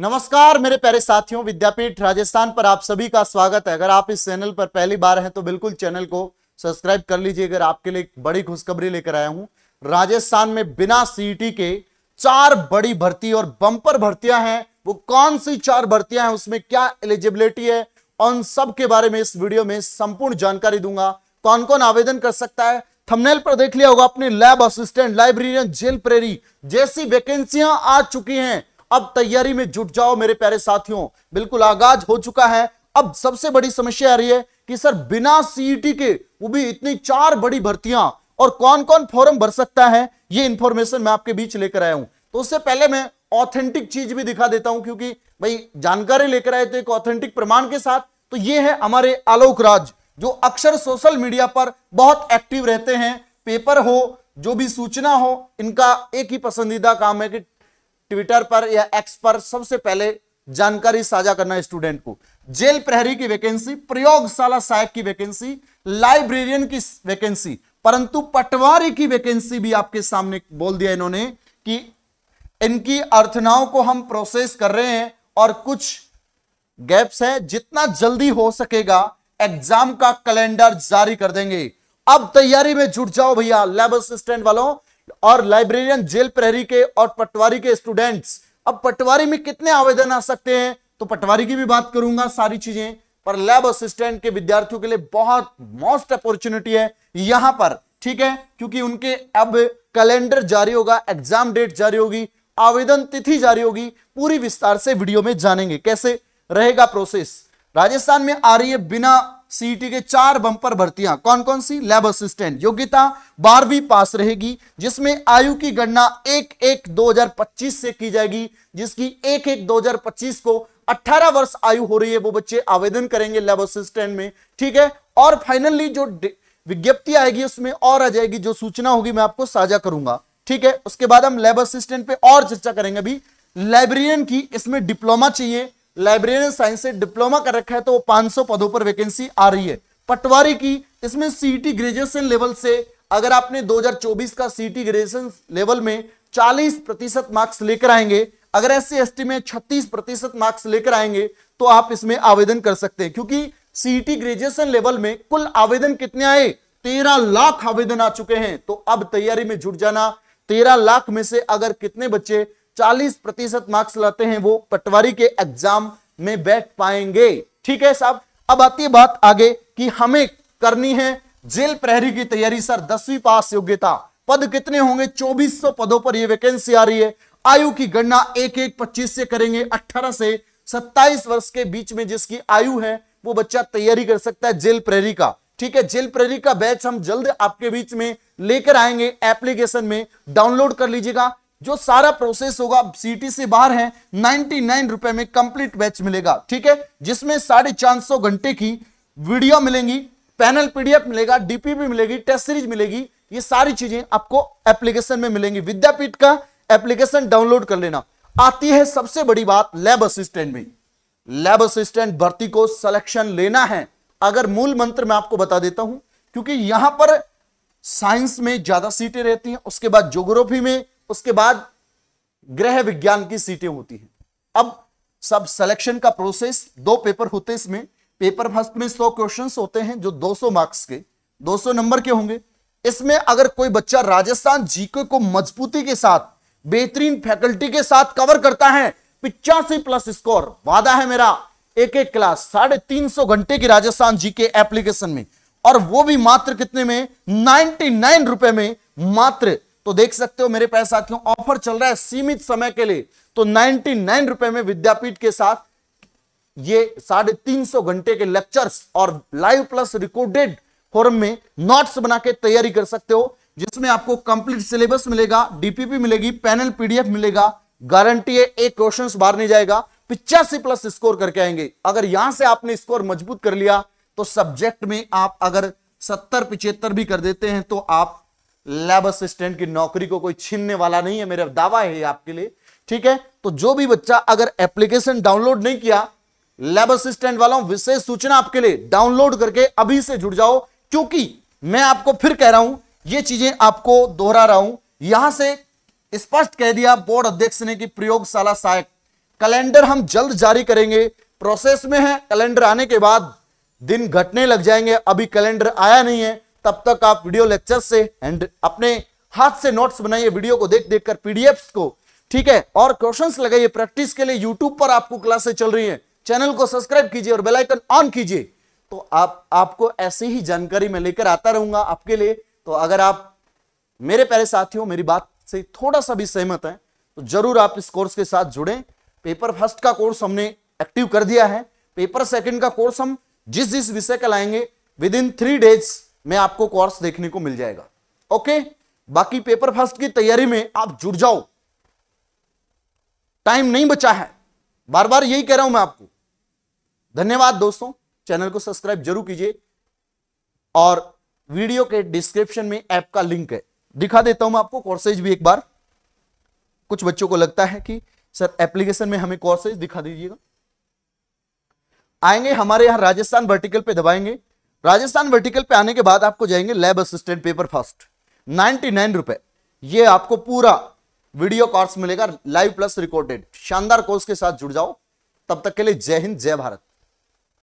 नमस्कार मेरे प्यारे साथियों विद्यापीठ राजस्थान पर आप सभी का स्वागत है अगर आप इस चैनल पर पहली बार हैं तो बिल्कुल चैनल को सब्सक्राइब कर लीजिए अगर आपके लिए बड़ी खुशखबरी लेकर आया हूं राजस्थान में बिना सीईटी के चार बड़ी भर्ती और बंपर भर्तियां हैं वो कौन सी चार भर्तियां हैं उसमें क्या एलिजिबिलिटी है उन सब के बारे में इस वीडियो में संपूर्ण जानकारी दूंगा कौन कौन आवेदन कर सकता है थंबनेल पर देख लिया होगा अपने लैब असिस्टेंट लाइब्रेरियन जेल प्रेरी जैसी वैकेंसियां आ चुकी हैं अब तैयारी में जुट जाओ मेरे प्यारे साथियों बिल्कुल आगाज हो चुका है अब सबसे बड़ी समस्या आ रही है कि सर बिना सीईटी e के वो भी इतनी चार बड़ी भर्तियां और कौन कौन फॉर्म भर सकता है ये इंफॉर्मेशन मैं आपके बीच लेकर आया हूं तो उससे पहले मैं ऑथेंटिक चीज भी दिखा देता हूं क्योंकि भाई जानकारी लेकर आए तो एक ऑथेंटिक प्रमाण के साथ तो ये है हमारे आलोक राज जो अक्सर सोशल मीडिया पर बहुत एक्टिव रहते हैं पेपर हो जो भी सूचना हो इनका एक ही पसंदीदा काम है कि ट्विटर पर या एक्स पर सबसे पहले जानकारी साझा करना स्टूडेंट को जेल प्रहरी की वैकेंसी प्रयोगशाला सहायक की वैकेंसी लाइब्रेरियन की वैकेंसी परंतु पटवारी की वैकेंसी भी आपके सामने बोल दिया इन्होंने कि इनकी अर्थनाओं को हम प्रोसेस कर रहे हैं और कुछ गैप्स है जितना जल्दी हो सकेगा एग्जाम का कैलेंडर जारी कर देंगे अब तैयारी में जुट जाओ भैया लैब असिस्टेंट वालों और लाइब्रेरियन जेल प्रहरी के और पटवारी के स्टूडेंट्स अब पटवारी में कितने आवेदन आ सकते हैं तो पटवारी की भी बात करूंगा सारी चीजें पर लैब असिस्टेंट के विद्यार्थियों के लिए बहुत मोस्ट अपॉर्चुनिटी है यहां पर ठीक है क्योंकि उनके अब कैलेंडर जारी होगा एग्जाम डेट जारी होगी आवेदन तिथि जारी होगी पूरी विस्तार से वीडियो में जानेंगे कैसे रहेगा प्रोसेस राजस्थान में आ रही है बिना सीटी e के चार बंपर भर्तियां कौन कौन सी लैब असिस्टेंट योग्यता बारहवीं पास रहेगी जिसमें आयु की गणना एक एक 2025 से की जाएगी जिसकी एक एक 2025 को 18 वर्ष आयु हो रही है वो बच्चे आवेदन करेंगे लैब असिस्टेंट में ठीक है और फाइनली जो विज्ञप्ति आएगी उसमें और आ जाएगी जो सूचना होगी मैं आपको साझा करूंगा ठीक है उसके बाद हम लैब असिस्टेंट पे और चर्चा करेंगे अभी लाइब्रेरियन की इसमें डिप्लोमा चाहिए लाइब्रेरियन साइंस से डिप्लोमा कर रखा है तो वो 500 पदों पर वैकेंसी आ रही है पटवारी की इसमें सीटी ग्रेजुएशन लेवल से अगर आपने 2024 का सीटी ग्रेजुएशन लेवल में 40 प्रतिशत मार्क्स लेकर आएंगे अगर एस सी में 36 प्रतिशत मार्क्स लेकर आएंगे तो आप इसमें आवेदन कर सकते हैं क्योंकि सीटी ग्रेजुएशन लेवल में कुल आवेदन कितने आए तेरह लाख आवेदन आ चुके हैं तो अब तैयारी में जुट जाना तेरह लाख में से अगर कितने बच्चे 40 प्रतिशत मार्क्स लाते हैं वो पटवारी के एग्जाम में बैठ पाएंगे ठीक है साहब अब आती बात आगे कि हमें करनी है जेल प्रहरी की तैयारी सर दसवीं पास योग्यता पद कितने होंगे 2400 पदों पर यह वैकेंसी आ रही है आयु की गणना एक एक पच्चीस से करेंगे अठारह से सत्ताईस वर्ष के बीच में जिसकी आयु है वो बच्चा तैयारी कर सकता है जेल प्रहरी का ठीक है जेल प्रहरी का बैच हम जल्द आपके बीच में लेकर आएंगे एप्लीकेशन में डाउनलोड कर लीजिएगा जो सारा प्रोसेस होगा सीटी से बाहर है नाइनटी नाइन रुपए में कंप्लीट बैच मिलेगा ठीक है जिसमें साढ़े चार सौ घंटे की वीडियो मिलेंगी पैनल पीडीएफ मिलेगा डीपीपी मिलेगी टेस्ट सीरीज मिलेगी ये सारी चीजें आपको एप्लीकेशन में मिलेंगी विद्यापीठ का एप्लीकेशन डाउनलोड कर लेना आती है सबसे बड़ी बात लैब असिस्टेंट में लैब असिस्टेंट भर्ती को सिलेक्शन लेना है अगर मूल मंत्र में आपको बता देता हूं क्योंकि यहां पर साइंस में ज्यादा सीटें रहती हैं उसके बाद ज्योग्राफी में उसके बाद ग्रह विज्ञान की सीटें होती हैं अब सब सिलेक्शन का प्रोसेस दो पेपर होते हैं इसमें पेपर फर्स्ट में सौ क्वेश्चन होते हैं जो 200 मार्क्स के 200 नंबर के होंगे इसमें अगर कोई बच्चा राजस्थान जीके को मजबूती के साथ बेहतरीन फैकल्टी के साथ कवर करता है पिचासी प्लस स्कोर वादा है मेरा एक एक क्लास साढ़े तीन सौ घंटे की राजस्थान जी के एप्लीकेशन में और वो भी मात्र कितने में नाइनटी नाइन रुपए में मात्र तो देख सकते हो मेरे पास साथियों ऑफर चल रहा है सीमित समय के लिए तो नाइनटी नाइन रुपए में विद्यापीठ के साथ ये साढ़े तीन सौ घंटे के लेक्चर्स और लाइव प्लस रिकॉर्डेड फॉर्म में नोट्स बना के तैयारी कर सकते हो जिसमें आपको कंप्लीट सिलेबस मिलेगा डीपीपी मिलेगी पैनल पीडीएफ मिलेगा गारंटी है एक क्वेश्चन बाहर नहीं जाएगा पिचासी प्लस स्कोर करके आएंगे अगर यहां से आपने स्कोर मजबूत कर लिया तो सब्जेक्ट में आप अगर सत्तर पिछहत्तर भी कर देते हैं तो आप लैब असिस्टेंट की नौकरी को कोई छीनने वाला नहीं है मेरा दावा है आपके लिए ठीक है तो जो भी बच्चा अगर एप्लीकेशन डाउनलोड नहीं किया लैब असिस्टेंट वालों विशेष सूचना आपके लिए डाउनलोड करके अभी से जुड़ जाओ क्योंकि मैं आपको फिर कह रहा हूं ये चीजें आपको दोहरा रहा हूं यहां से स्पष्ट कह दिया बोर्ड अध्यक्ष ने कि प्रयोगशाला सहायक कैलेंडर हम जल्द जारी करेंगे प्रोसेस में है कैलेंडर आने के बाद दिन घटने लग जाएंगे अभी कैलेंडर आया नहीं है तब तक आप वीडियो लेक्चर से एंड अपने हाथ से नोट्स बनाइए वीडियो को देख देख कर पीडीएफ को ठीक है और क्वेश्चंस लगाइए प्रैक्टिस के लिए यूट्यूब पर आपको क्लासेस चल रही हैं चैनल को सब्सक्राइब कीजिए और बेलाइकन ऑन कीजिए तो आप आपको ऐसे ही जानकारी मैं लेकर आता रहूंगा आपके लिए तो अगर आप मेरे प्यारे साथियों मेरी बात से थोड़ा सा भी सहमत है तो जरूर आप इस कोर्स के साथ जुड़े पेपर फर्स्ट का कोर्स हमने एक्टिव कर दिया है पेपर सेकेंड का कोर्स हम जिस जिस विषय का लाएंगे विद इन थ्री डेज में आपको कोर्स देखने को मिल जाएगा ओके बाकी पेपर फर्स्ट की तैयारी में आप जुड़ जाओ टाइम नहीं बचा है बार बार यही कह रहा हूं मैं आपको धन्यवाद दोस्तों चैनल को सब्सक्राइब जरूर कीजिए और वीडियो के डिस्क्रिप्शन में ऐप का लिंक है दिखा देता हूं मैं आपको कोर्सेज भी एक बार कुछ बच्चों को लगता है कि सर एप्लीकेशन में हमें कोर्सेज दिखा दीजिएगा आएंगे हमारे यहां राजस्थान वर्टिकल पे दबाएंगे राजस्थान वर्टिकल पे आने के बाद आपको जाएंगे lab assistant paper first ninety nine रुपए ये आपको पूरा वीडियो कोर्स मिलेगा लाइव प्लस रिकॉर्डेड शानदार कोर्स के साथ जुड़ जाओ तब तक के लिए जय हिंद जय भारत